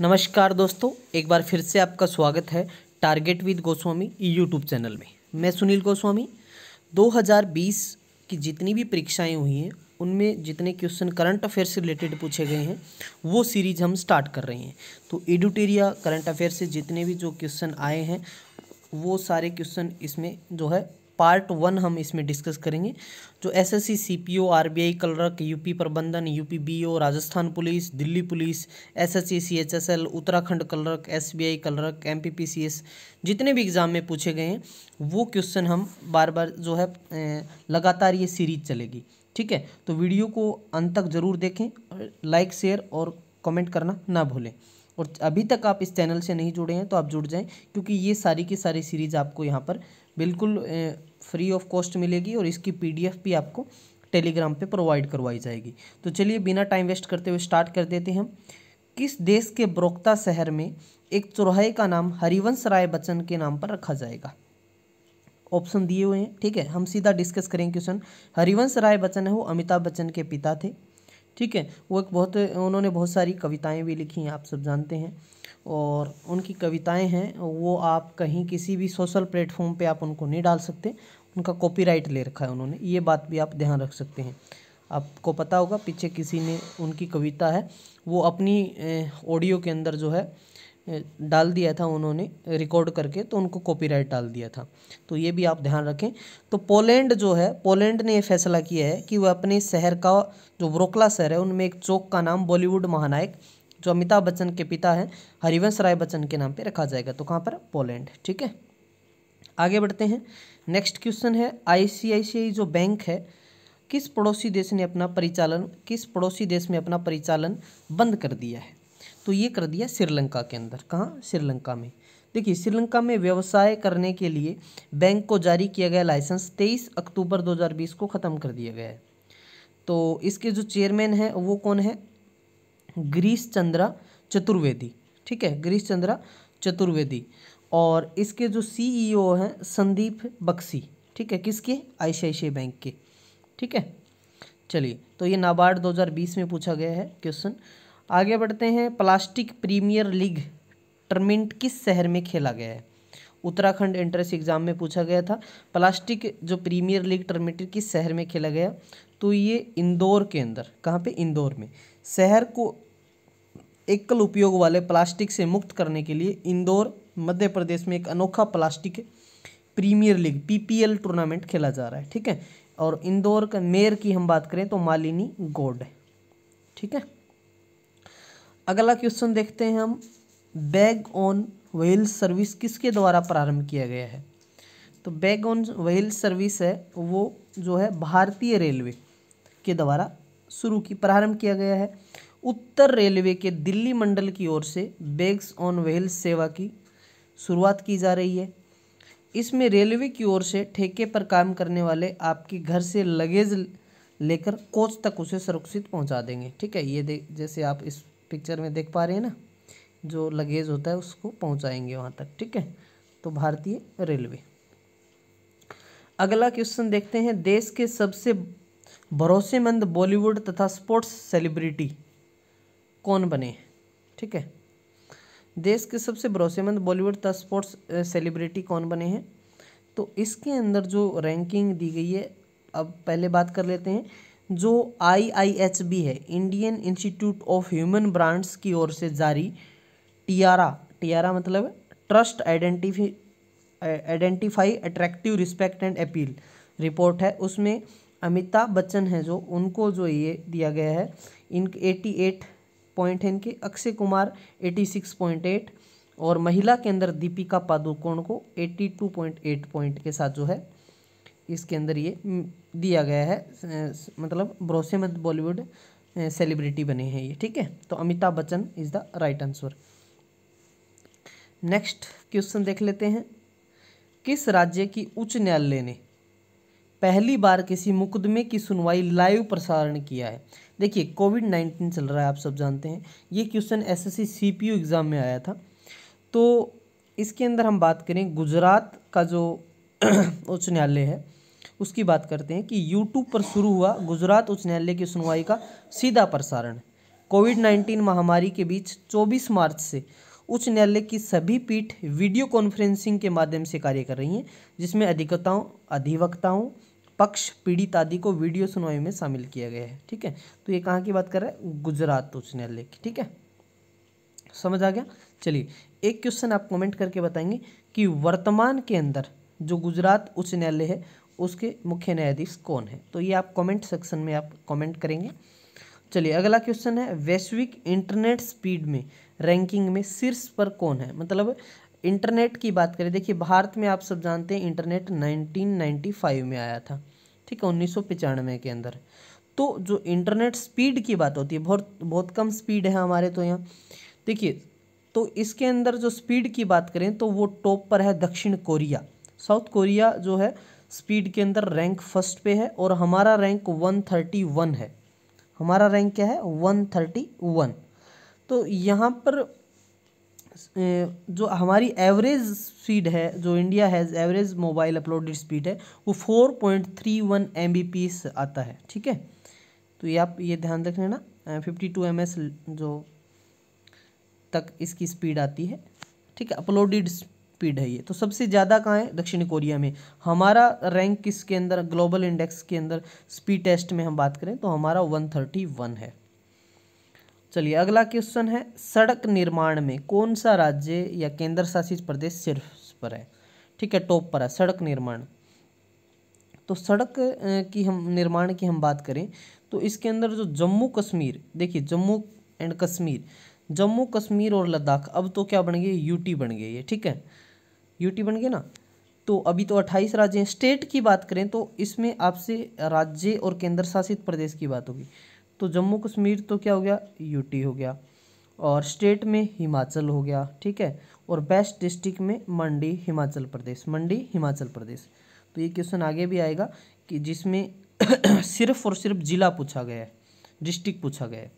नमस्कार दोस्तों एक बार फिर से आपका स्वागत है target with Goswami YouTube channel में मैं सुनील गोस्वामी 2020 की जितनी भी परीक्षाएं हुई हैं उनमें जितने क्वेश्चन करंट अफेयर से रिलेटेड पूछे गए हैं वो सीरीज हम स्टार्ट कर रहे हैं तो एडुटेरिया करंट अफेयर से जितने भी जो क्वेश्चन आए हैं वो सारे क्वेश्चन इसमें जो है पार्ट वन हम इसमें डिस्कस करेंगे जो SSC CPO RBI clerk UP प्रबंधन UP BO Rajasthan police Delhi police SSC CHSL Uttarakhand clerk SBI clerk MPPCS जितने भी एग्ज़ाम में पूछे गए हैं वो क्वेश्चन हम बार बार जो है लगातार ये सीरीज चलेगी ठीक है तो वीडियो को अंत तक ज़रूर देखें लाइक शेयर और कमेंट करना ना भूलें और अभी तक आप इस चैनल से नहीं जुड़े हैं तो आप जुड़ जाएं क्योंकि ये सारी की सारी सीरीज़ आपको यहाँ पर बिल्कुल फ्री ऑफ कॉस्ट मिलेगी और इसकी पीडीएफ भी आपको टेलीग्राम पे प्रोवाइड करवाई जाएगी तो चलिए बिना टाइम वेस्ट करते हुए स्टार्ट कर देते हैं किस देश के ब्रोक्ता शहर में एक चौराहे का नाम हरिवंश राय बच्चन के नाम पर रखा जाएगा ऑप्शन दिए हुए हैं ठीक है हम सीधा डिस्कस करेंगे क्वेश्चन हरिवंश राय बच्चन है वो अमिताभ बच्चन के पिता थे ठीक है वो एक बहुत उन्होंने बहुत सारी कविताएं भी लिखी हैं आप सब जानते हैं और उनकी कविताएं हैं वो आप कहीं किसी भी सोशल प्लेटफॉर्म पे आप उनको नहीं डाल सकते उनका कॉपीराइट ले रखा है उन्होंने ये बात भी आप ध्यान रख सकते हैं आपको पता होगा पीछे किसी ने उनकी कविता है वो अपनी ऑडियो के अंदर जो है डाल दिया था उन्होंने रिकॉर्ड करके तो उनको कॉपीराइट डाल दिया था तो ये भी आप ध्यान रखें तो पोलैंड जो है पोलैंड ने ये फैसला किया है कि वह अपने शहर का जो व्रोकला शहर है उनमें एक चौक का नाम बॉलीवुड महानायक जो अमिताभ बच्चन के पिता हैं हरिवंश राय बच्चन के नाम पे रखा जाएगा तो कहाँ पर पोलैंड ठीक है आगे बढ़ते हैं नेक्स्ट क्वेश्चन है आईसीआईसीआई जो बैंक है किस पड़ोसी देश ने अपना परिचालन किस पड़ोसी देश में अपना परिचालन बंद कर दिया है तो ये कर दिया श्रीलंका के अंदर कहाँ श्रीलंका में देखिए श्रीलंका में व्यवसाय करने के लिए बैंक को जारी किया गया लाइसेंस तेईस अक्टूबर दो को ख़त्म कर दिया गया है तो इसके जो चेयरमैन हैं वो कौन है गिरीश चंद्रा चतुर्वेदी ठीक है गिरीश चंद्रा चतुर्वेदी और इसके जो सीईओ e हैं संदीप बक्सी ठीक है किसके आई बैंक के ठीक है चलिए तो ये नाबार्ड 2020 में पूछा गया है क्वेश्चन आगे बढ़ते हैं प्लास्टिक प्रीमियर लीग टर्मिंट किस शहर में खेला गया है उत्तराखंड एंट्रेंस एग्जाम में पूछा गया था प्लास्टिक जो प्रीमियर लीग टर्मिनेट किस शहर में खेला गया तो ये इंदौर के अंदर कहाँ पे इंदौर में शहर को एकल उपयोग वाले प्लास्टिक से मुक्त करने के लिए इंदौर मध्य प्रदेश में एक अनोखा plastic premier league PPL tournament खेला जा रहा है ठीक है और इंदौर का मेयर की हम बात करें तो मालिनी गोड है ठीक है अगला क्वेश्चन देखते हैं हम बैग ऑन व्हील सर्विस किसके द्वारा प्रारंभ किया गया है तो बैग ऑन व्हील सर्विस है वो जो है भारतीय रेलवे के द्वारा शुरू की प्रारंभ किया गया है उत्तर रेलवे के दिल्ली मंडल की ओर से बैग्स ऑन व्हील्स सेवा की शुरुआत की जा रही है इसमें रेलवे की ओर से ठेके पर काम करने वाले आपके घर से लगेज लेकर कोच तक उसे सुरक्षित पहुंचा देंगे ठीक है ये देख जैसे आप इस पिक्चर में देख पा रहे हैं ना जो लगेज होता है उसको पहुंचाएंगे वहां तक ठीक है तो भारतीय रेलवे अगला क्वेश्चन देखते हैं देश के सबसे भरोसेमंद बॉलीवुड तथा स्पोर्ट्स सेलिब्रिटी कौन बने ठीक है देश के सबसे भरोसेमंद बॉलीवुड तथा स्पोर्ट्स सेलिब्रिटी कौन बने हैं तो इसके अंदर जो रैंकिंग दी गई है अब पहले बात कर लेते हैं जो आई आई एच बी है Indian institute of human brands की ओर से जारी टियारा टियारा मतलब trust identify identify attractive respect and appeal report है उसमें अमिताभ बच्चन है जो उनको जो ये दिया गया है इन एटी एट पॉइंट है इनके Akshay Kumar eighty six point eight और महिला के अंदर दीपिका पादुकोण को eighty two point eight point के साथ जो है इसके अंदर ये दिया गया है मतलब भरोसेमंद बॉलीवुड सेलिब्रिटी बने हैं ये ठीक है तो Amitabh Bachchan is the right answer next question देख लेते हैं किस राज्य की उच्च न्यायालय ने पहली बार किसी मुकदमे की सुनवाई लाइव प्रसारण किया है देखिए कोविड नाइन्टीन चल रहा है आप सब जानते हैं ये question S S C P exam में आया था तो इसके अंदर हम बात करें गुजरात का जो उच्च न्यायालय है उसकी बात करते हैं कि यूट्यूब पर शुरू हुआ गुजरात उच्च न्यायालय की सुनवाई का सीधा प्रसारण कोविड नाइन्टीन महामारी के बीच 24 मार्च से उच्च न्यायालय की सभी पीठ वीडियो कॉन्फ्रेंसिंग के माध्यम से कार्य कर रही हैं जिसमें अधिकताओं अधिवक्ताओं पक्ष पीड़ित आदि को वीडियो सुनवाई में शामिल किया गया है ठीक है तो ये कहाँ की बात कर रहा है गुजरात उच्च न्यायालय की ठीक है समझ आ गया चलिए एक क्वेश्चन आप कमेंट करके बताएंगे कि वर्तमान के अंदर जो गुजरात उच्च न्यायालय है उसके मुख्य न्यायाधीश कौन है तो ये आप कमेंट सेक्शन में आप कमेंट करेंगे चलिए अगला क्वेश्चन है वैश्विक इंटरनेट स्पीड में रैंकिंग में शीर्ष पर कौन है मतलब इंटरनेट की बात करें देखिए भारत में आप सब जानते हैं इंटरनेट 1995 में आया था ठीक है उन्नीस के अंदर तो जो इंटरनेट स्पीड की बात होती है बहुत बहुत कम स्पीड है हमारे तो यहाँ देखिए तो इसके अंदर जो स्पीड की बात करें तो वो टॉप पर है दक्षिण कोरिया साउथ कोरिया जो है स्पीड के अंदर रैंक फर्स्ट पे है और हमारा रैंक वन थर्टी वन है हमारा रैंक क्या है वन थर्टी वन तो यहाँ पर जो हमारी एवरेज स्पीड है जो India has average mobile uploaded speed है वो four point three one M B P आता है ठीक है तो ये आप ये ध्यान रख लेना फिफ्टी टू एम एस जो तक इसकी स्पीड आती है ठीक है अपलोडेड स्पीड है ये तो सबसे ज़्यादा कहाँ है दक्षिण कोरिया में हमारा रैंक किसके अंदर ग्लोबल इंडेक्स के अंदर स्पीड टेस्ट में हम बात करें तो हमारा वन थर्टी वन है चलिए अगला क्वेश्चन है सड़क निर्माण में कौन सा राज्य या केंद्र शासित प्रदेश सिर्फ पर है ठीक है टॉप पर है सड़क निर्माण तो सड़क की हम निर्माण की हम बात करें तो इसके अंदर जो जम्मू कश्मीर देखिए जम्मू एंड कश्मीर जम्मू कश्मीर और लद्दाख अब तो क्या बन गए यूटी बन गई है ठीक है यूटी बन गए ना तो अभी तो अट्ठाईस राज्य हैं स्टेट की बात करें तो इसमें आपसे राज्य और केंद्र शासित प्रदेश की बात होगी तो जम्मू कश्मीर तो क्या हो गया यूटी हो गया और स्टेट में हिमाचल हो गया ठीक है और बेस्ट डिस्ट्रिक्ट में मंडी हिमाचल प्रदेश मंडी हिमाचल प्रदेश तो ये क्वेश्चन आगे भी आएगा कि जिसमें सिर्फ और सिर्फ जिला पूछा गया है डिस्ट्रिक्ट पूछा गया है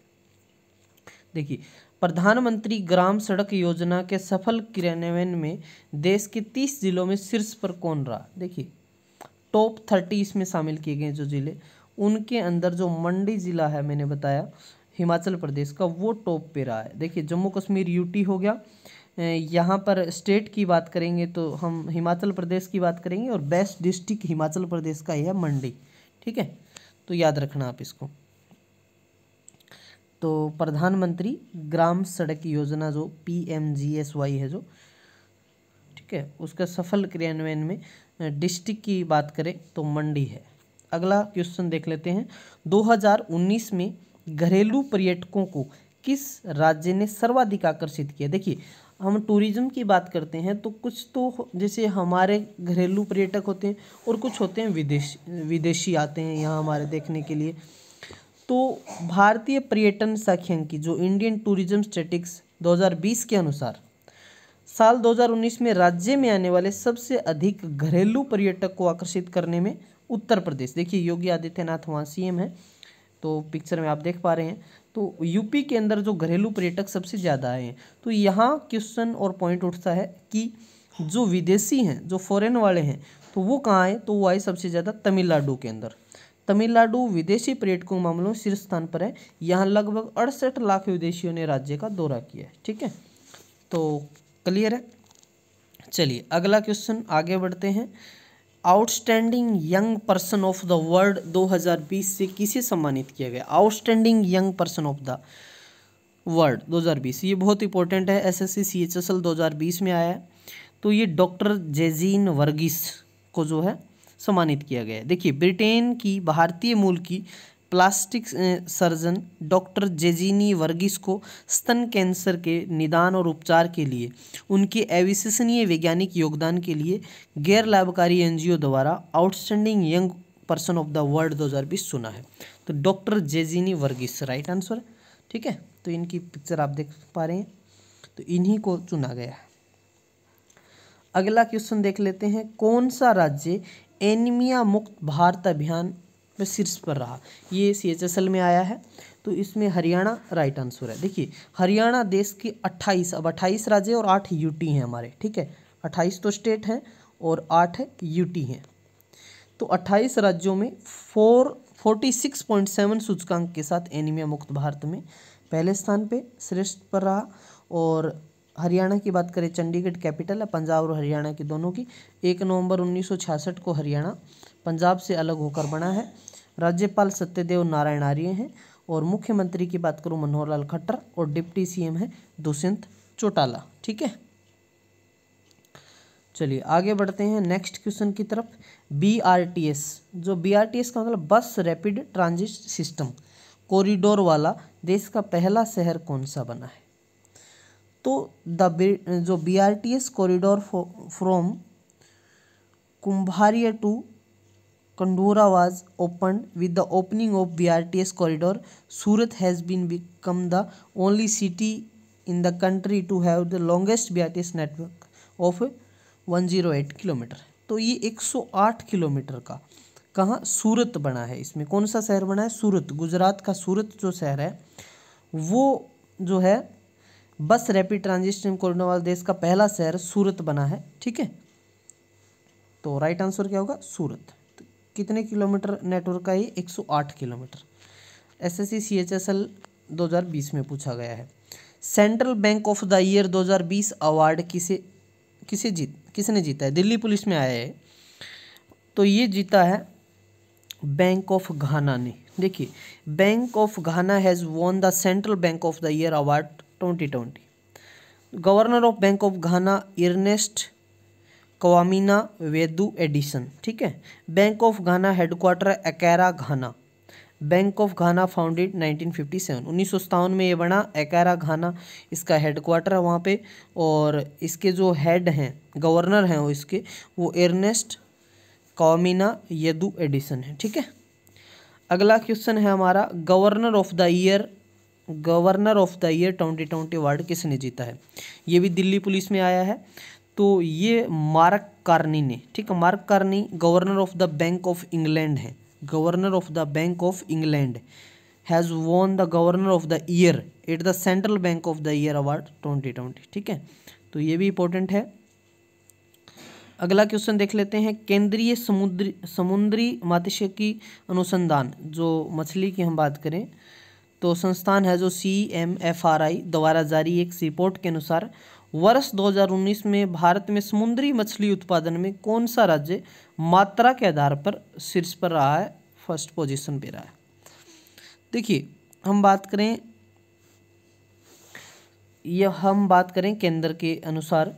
देखिए प्रधानमंत्री ग्राम सड़क योजना के सफल क्रियान्वयन में देश के तीस जिलों में शीर्ष पर कौन रहा देखिए टॉप थर्टी इसमें शामिल किए गए जो ज़िले उनके अंदर जो मंडी ज़िला है मैंने बताया हिमाचल प्रदेश का वो टॉप पे रहा है देखिए जम्मू कश्मीर यूटी हो गया यहाँ पर स्टेट की बात करेंगे तो हम हिमाचल प्रदेश की बात करेंगे और बेस्ट डिस्ट्रिक्ट हिमाचल प्रदेश का ही है मंडी ठीक है तो याद रखना आप इसको तो प्रधानमंत्री ग्राम सड़क योजना जो P M G S Y है जो ठीक है उसका सफल क्रियान्वयन में डिस्ट्रिक्ट की बात करें तो मंडी है अगला क्वेश्चन देख लेते हैं 2019 में घरेलू पर्यटकों को किस राज्य ने सर्वाधिक आकर्षित किया देखिए हम टूरिज्म की बात करते हैं तो कुछ तो जैसे हमारे घरेलू पर्यटक होते हैं और कुछ होते हैं विदेश विदेशी आते हैं यहाँ हमारे देखने के लिए तो भारतीय पर्यटन साख्यांकी जो इंडियन टूरिज्म स्टेटिक्स 2020 के अनुसार साल 2019 में राज्य में आने वाले सबसे अधिक घरेलू पर्यटक को आकर्षित करने में उत्तर प्रदेश देखिए योगी आदित्यनाथ वहाँ सीएम है तो पिक्चर में आप देख पा रहे हैं तो यूपी के अंदर जो घरेलू पर्यटक सबसे ज़्यादा आए हैं तो यहाँ क्वेश्चन और पॉइंट उठता है कि जो विदेशी हैं जो फॉरेन वाले हैं तो वो कहाँ आए तो वो आए सबसे ज़्यादा तमिलनाडु के अंदर तमिलनाडु विदेशी पर्यटकों के मामलों में शीर्ष स्थान पर है यहाँ लगभग अड़सठ लाख विदेशियों ने राज्य का दौरा किया है ठीक है तो क्लियर है चलिए अगला क्वेश्चन आगे बढ़ते हैं outstanding young person of the world 2020 से किसे सम्मानित किया गया outstanding young person of the world 2020 ये बहुत इंपॉर्टेंट है एसएससी सीएचएसएल 2020 में आया है तो ये डॉक्टर जेजीन वर्गीस को जो है सम्मानित किया गया है देखिए ब्रिटेन की भारतीय मूल की plastic surgeon doctor Jejini Varghese को स्तन कैंसर के निदान और उपचार के लिए उनके अविश्वसनीय वैज्ञानिक योगदान के लिए गैर लाभकारी एनजीओ द्वारा outstanding young person of the world 2020 सुना है तो doctor Jejini Varghese right answer ठीक है तो इनकी पिक्चर आप देख पा रहे हैं तो इन्हीं को चुना गया है अगला क्वेश्चन देख लेते हैं कौन सा राज्य एनीमिया मुक्त भारत अभियान में शीर्ष पर रहा ये सी एच एस एल में आया है तो इसमें हरियाणा राइट आंसर है देखिए हरियाणा देश के अट्ठाईस अब अट्ठाईस राज्य और आठ यूटी हैं हमारे ठीक है अट्ठाईस तो स्टेट हैं और आठ यूटी हैं तो अट्ठाईस राज्यों में four forty six point seven सूचकांक के साथ एनीमिया मुक्त भारत में पहले स्थान पे श्रेष्ठ पर रहा और हरियाणा की बात करें चंडीगढ़ कैपिटल है पंजाब और हरियाणा की दोनों की एक नवंबर 1966 को हरियाणा पंजाब से अलग होकर बना है राज्यपाल सत्यदेव नारायण आर्य हैं और मुख्यमंत्री की बात करूँ मनोहर लाल खट्टर और डिप्टी सीएम है दुष्यंत चौटाला ठीक है चलिए आगे बढ़ते हैं नेक्स्ट क्वेश्चन की तरफ बी आर टी एस जो बी आर टी एस का मतलब बस रैपिड ट्रांजिट सिस्टम कॉरिडोर वाला देश का पहला शहर कौन सा बना है तो द जो BRTS corridor from Kumbharia to Kandura was opened with the opening of BRTS corridor. Surat has been become the only city in the country to have the longest BRTS network of 108 kilometre तो ये 108 kilometre का कहाँ सूरत बना है इसमें कौन सा शहर बना है सूरत गुजरात का सूरत जो शहर है वो जो है बस रैपिड ट्रांजिशन कोरोना वाले देश का पहला शहर सूरत बना है ठीक है तो राइट आंसर क्या होगा सूरत कितने किलोमीटर नेटवर्क का ये 108 किलोमीटर एसएससी सीएचएसएल 2020 में पूछा गया है central bank of the year 2020 award किसे किसे जीत किसने जीता है दिल्ली पुलिस में आया है तो ये जीता है बैंक ऑफ घाना ने देखिए bank of Ghana has won the central bank of the year award twenty twenty governor of bank of Ghana Ernest Kwamina Yedu Addison ठीक है bank of Ghana headquarter Accra Ghana bank of Ghana founded 1957 उन्नीस में ये बना एकेरा घाना इसका headquarter है वहाँ पे और इसके जो हेड हैं गवर्नर हैं वो इसके वो एर्नेस्ट कॉमिना येदू एडिशन है ठीक है अगला क्वेश्चन है हमारा governor of the year governor of the year twenty twenty award किसने जीता है ये भी दिल्ली पुलिस में आया है तो ये मार्क कार्नी ने ठीक है Mark Carney governor of the bank of England है governor of the bank of England has won the governor of the year at the central bank of the year award twenty twenty ठीक है तो ये भी important है अगला question देख लेते हैं केंद्रीय समुद्री समुद्री मातिश्य की अनुसंधान जो मछली की हम बात करें तो संस्थान है जो C M F R I द्वारा जारी एक रिपोर्ट के अनुसार वर्ष 2019 में भारत में समुद्री मछली उत्पादन में कौन सा राज्य मात्रा के आधार पर शीर्ष पर रहा है फर्स्ट पोजीशन पे रहा है देखिए हम बात करें यह हम बात करें केंद्र के अनुसार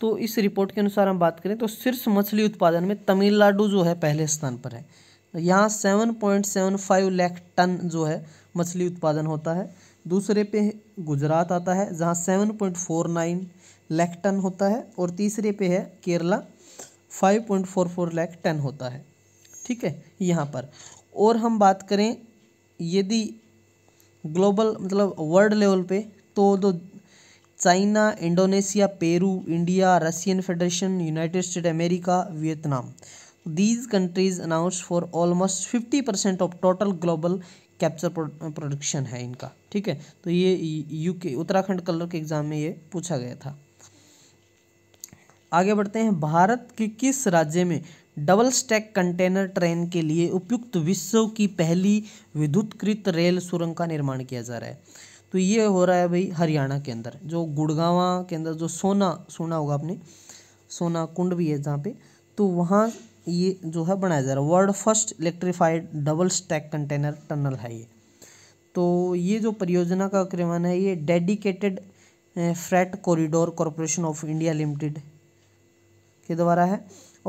तो इस रिपोर्ट के अनुसार हम बात करें तो शीर्ष मछली उत्पादन में तमिलनाडु जो है पहले स्थान पर है यहाँ seven point seven five lakh ton जो है मछली उत्पादन होता है दूसरे पे गुजरात आता है जहाँ seven point four nine lakh ton होता है और तीसरे पे है Kerala five point four four lakh ton होता है ठीक है यहाँ पर और हम बात करें यदि ग्लोबल मतलब वर्ल्ड लेवल पे तो दो China Indonesia Peru India Russian federation United State America Vietnam these countries announce for almost fifty percent of total global capture production है इनका ठीक है तो ये यूके उत्तराखंड कलर के एग्जाम में ये पूछा गया था आगे बढ़ते हैं भारत के किस राज्य में डबल स्टैक कंटेनर ट्रेन के लिए उपयुक्त विश्व की पहली विद्युतकृत रेल सुरंग का निर्माण किया जा रहा है तो ये हो रहा है भाई हरियाणा के अंदर जो गुड़गावा के अंदर जो सोना सोना होगा आपने सोना कुंड भी है जहाँ पे तो वहाँ ये जो है बनाया जा रहा है world first electrified double stack container tunnel है ये तो ये जो परियोजना का क्रियान्वयन है ये dedicated freight corridor corporation of India limited के द्वारा है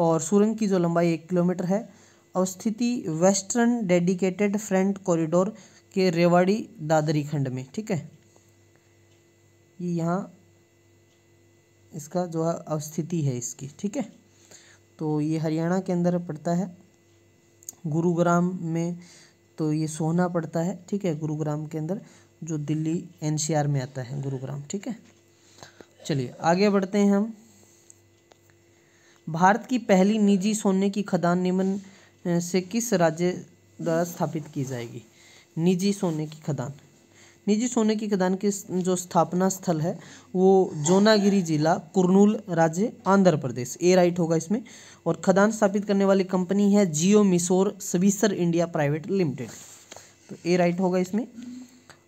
और सुरंग की जो लंबाई एक किलोमीटर है अवस्थिति वेस्टर्न डेडिकेटेड फ्रंट कॉरिडोर के रेवाड़ी दादरी खंड में ठीक है ये यहाँ इसका जो है अवस्थिति है इसकी ठीक है तो ये हरियाणा के अंदर पड़ता है गुरुग्राम में तो ये सोना पड़ता है ठीक है गुरुग्राम के अंदर जो दिल्ली एनसीआर में आता है गुरुग्राम ठीक है चलिए आगे बढ़ते हैं हम भारत की पहली निजी सोने की खदान निम्न से किस राज्य द्वारा स्थापित की जाएगी निजी सोने की खदान निजी सोने की खदान की जो स्थापना स्थल है वो जोनागिरी जिला कुरनूल राज्य आंध्र प्रदेश ए राइट होगा इसमें और खदान स्थापित करने वाली कंपनी है Geo Mysore services India private limited तो ए राइट होगा इसमें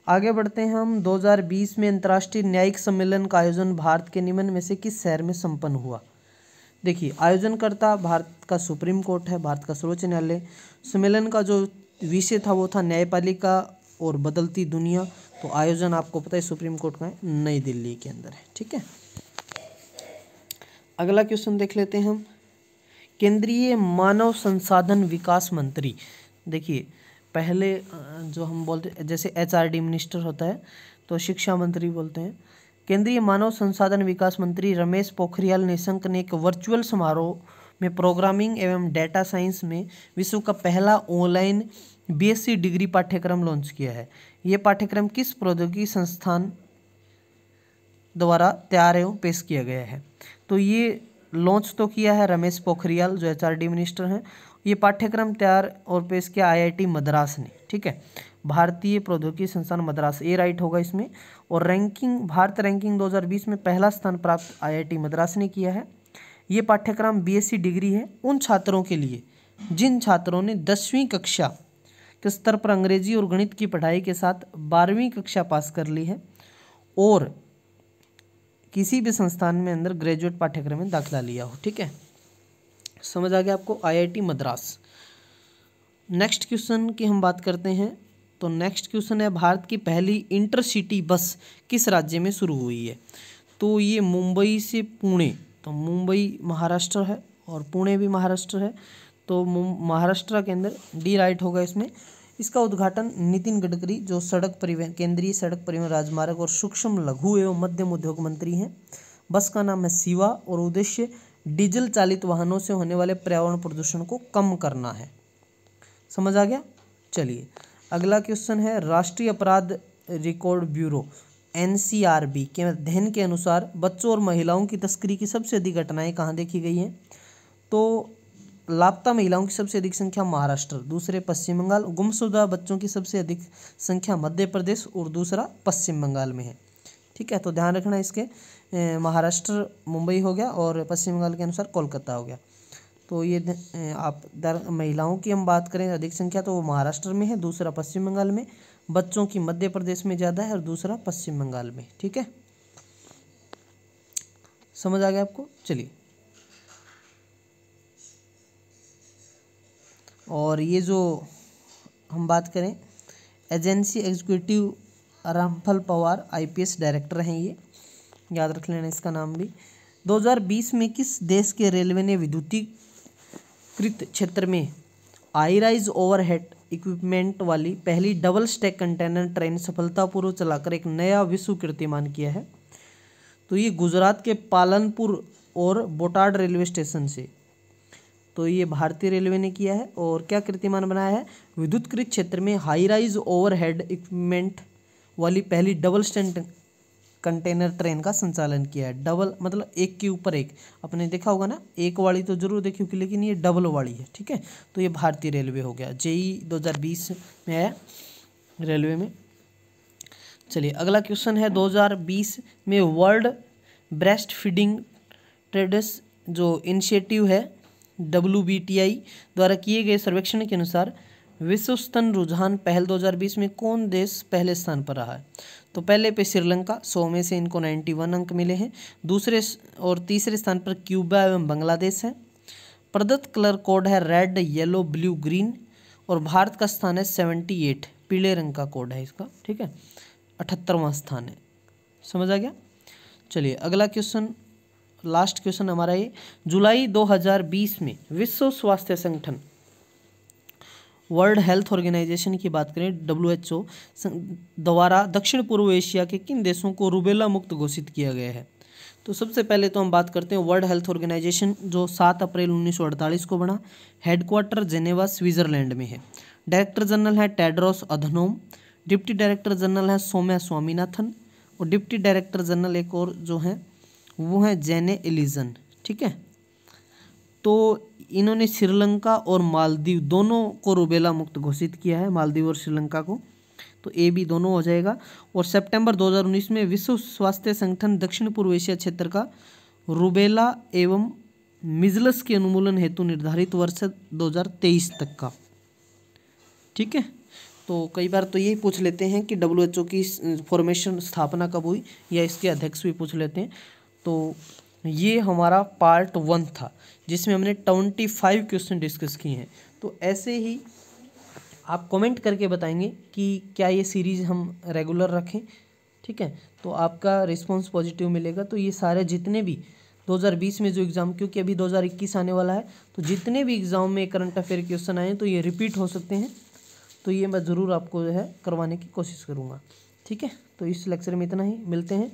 आगे बढ़ते हैं हम 2020 में अंतर्राष्ट्रीय न्यायिक सम्मेलन का आयोजन भारत के निम्न में से किस शहर में संपन्न हुआ देखिए आयोजनकर्ता भारत का सुप्रीम कोर्ट है भारत का सर्वोच्च न्यायालय सम्मेलन का जो विषय था वो था न्यायपालिका और बदलती दुनिया तो आयोजन आपको पता है सुप्रीम कोर्ट का नई दिल्ली के अंदर है ठीक है अगला क्वेश्चन देख लेते हैं हम केंद्रीय मानव संसाधन विकास मंत्री देखिए पहले जो हम बोलते जैसे एच आर डी मिनिस्टर होता है तो शिक्षा मंत्री बोलते हैं केंद्रीय मानव संसाधन विकास मंत्री रमेश पोखरियाल निशंक ने एक वर्चुअल समारोह में प्रोग्रामिंग एवं डेटा साइंस में विश्व का पहला ऑनलाइन बीएससी डिग्री पाठ्यक्रम लॉन्च किया है ये पाठ्यक्रम किस प्रौद्योगिकी संस्थान द्वारा तैयार एवं पेश किया गया है तो ये लॉन्च तो किया है रमेश पोखरियाल जो एच मिनिस्टर हैं ये पाठ्यक्रम तैयार और पेश किया आईआईटी मद्रास ने ठीक है भारतीय प्रौद्योगिकी संस्थान मद्रास ए राइट होगा इसमें और रैंकिंग भारत रैंकिंग 2020 में पहला स्थान प्राप्त आईआईटी मद्रास ने किया है ये पाठ्यक्रम बीएससी डिग्री है उन छात्रों के लिए जिन छात्रों ने दसवीं कक्षा के स्तर पर अंग्रेजी और गणित की पढ़ाई के साथ बारहवीं कक्षा पास कर ली है और किसी भी संस्थान में अंदर ग्रेजुएट पाठ्यक्रम में दाखिला लिया हो ठीक है समझ आ गया आपको आईआईटी मद्रास नेक्स्ट क्वेश्चन की हम बात करते हैं तो नेक्स्ट क्वेश्चन है भारत की पहली इंटरसिटी बस किस राज्य में शुरू हुई है तो ये मुंबई से पुणे तो मुंबई महाराष्ट्र है और पुणे भी महाराष्ट्र है तो महाराष्ट्र के अंदर डी राइट होगा इसमें इसका उद्घाटन नितिन गडकरी जो सड़क परिवहन केंद्रीय सड़क परिवहन राजमार्ग और सूक्ष्म लघु एवं मध्यम उद्योग मंत्री हैं बस का नाम है सिवा और उद्देश्य डीजल चालित वाहनों से होने वाले पर्यावरण प्रदूषण को कम करना है समझ आ गया चलिए अगला क्वेश्चन है राष्ट्रीय अपराध रिकॉर्ड ब्यूरो बी के अध्ययन के अनुसार बच्चों और महिलाओं की तस्करी की सबसे अधिक घटनाएं कहाँ देखी गई हैं तो लापता महिलाओं की सबसे अधिक संख्या महाराष्ट्र दूसरे पश्चिम बंगाल गुमशुदा बच्चों की सबसे अधिक संख्या मध्य प्रदेश और दूसरा पश्चिम बंगाल में है ठीक है तो ध्यान रखना इसके महाराष्ट्र मुंबई हो गया और पश्चिम बंगाल के अनुसार कोलकाता हो गया तो ये आप महिलाओं की हम बात करें अधिक संख्या तो वो महाराष्ट्र में है दूसरा पश्चिम बंगाल में बच्चों की मध्य प्रदेश में ज़्यादा है और दूसरा पश्चिम बंगाल में ठीक है समझ आ गया आपको चलिए और ये जो हम बात करें agency executive Ramphal Pawar IPS director हैं ये याद रख लेना इसका नाम भी 2020 में किस देश के रेलवे ने विद्युतीकृत क्षेत्र में आई ओवर ओवरहेड इक्विपमेंट वाली पहली डबल स्टैक कंटेनर ट्रेन सफलतापूर्वक चलाकर एक नया विश्व कीर्तिमान किया है तो ये गुजरात के पालनपुर और बोटाड रेलवे स्टेशन से तो ये भारतीय रेलवे ने किया है और क्या कीर्तिमान बनाया है विद्युतकृत क्षेत्र में हाई राइज ओवरहेड इक्विपमेंट वाली पहली डबल स्टैंड कंटेनर ट्रेन का संचालन किया है डबल मतलब एक के ऊपर एक अपने देखा होगा ना एक वाली तो जरूर देखी होगी लेकिन ये डबल वाली है ठीक है तो ये भारतीय रेलवे हो गया जेई 2020 में आया रेलवे में चलिए अगला क्वेश्चन है 2020 में वर्ल्ड ब्रेस्ट फीडिंग ट्रेडस जो इनिशिएटिव है डब्ल्यू द्वारा किए गए सर्वेक्षण के अनुसार विश्व स्तन रुझान पहल 2020 में कौन देश पहले स्थान पर रहा है तो पहले पे श्रीलंका सौ में से इनको 91 अंक मिले हैं दूसरे और तीसरे स्थान पर क्यूबा एवं बांग्लादेश है प्रदत्त कलर कोड है रेड येलो ब्लू ग्रीन और भारत का स्थान है 78 एट पीले रंग का कोड है इसका ठीक है अठहत्तरवा स्थान है समझ आ गया चलिए अगला क्वेश्चन लास्ट क्वेश्चन हमारा ये जुलाई 2020 में विश्व स्वास्थ्य संगठन वर्ल्ड हेल्थ ऑर्गेनाइजेशन की बात करें डब्ल्यू एच ओ द्वारा दक्षिण पूर्व एशिया के किन देशों को रूबेला मुक्त घोषित किया गया है तो सबसे पहले तो हम बात करते हैं वर्ल्ड हेल्थ ऑर्गेनाइजेशन जो सात अप्रैल 1948 को बना हेडक्वार्टर जेनेवा स्विट्जरलैंड में है डायरेक्टर जनरल है Tedros Adhanom deputy director general है सोम्या स्वामीनाथन और डिप्टी डायरेक्टर जनरल एक और जो हैं वो हैं जेने एलिजन ठीक है तो इन्होंने श्रीलंका और मालदीव दोनों को रुबेला मुक्त घोषित किया है मालदीव और श्रीलंका को तो ए बी दोनों हो जाएगा और सितंबर 2019 में विश्व स्वास्थ्य संगठन दक्षिण पूर्व एशिया क्षेत्र का रुबेला एवं मिजलस के अनुमूलन हेतु निर्धारित वर्ष 2023 तक का ठीक है तो कई बार तो यही पूछ लेते हैं कि डब्ल्यू एच ओ की फॉर्मेशन स्थापना कब हुई या इसके अध्यक्ष भी पूछ लेते हैं तो ये हमारा पार्ट वन था जिसमें हमने ट्वेंटी फाइव क्वेश्चन डिस्कस किए हैं तो ऐसे ही आप कमेंट करके बताएंगे कि क्या ये सीरीज़ हम रेगुलर रखें ठीक है तो आपका रिस्पांस पॉजिटिव मिलेगा तो ये सारे जितने भी 2020 में जो एग्ज़ाम क्योंकि अभी 2021 आने वाला है तो जितने भी एग्ज़ाम में करंट अफेयर क्वेश्चन आए तो ये रिपीट हो सकते हैं तो ये मैं ज़रूर आपको जो है करवाने की कोशिश करूँगा ठीक है तो इस लेक्चर में इतना ही मिलते हैं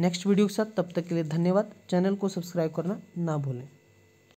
नेक्स्ट वीडियो के साथ तब तक के लिए धन्यवाद चैनल को सब्सक्राइब करना ना भूलें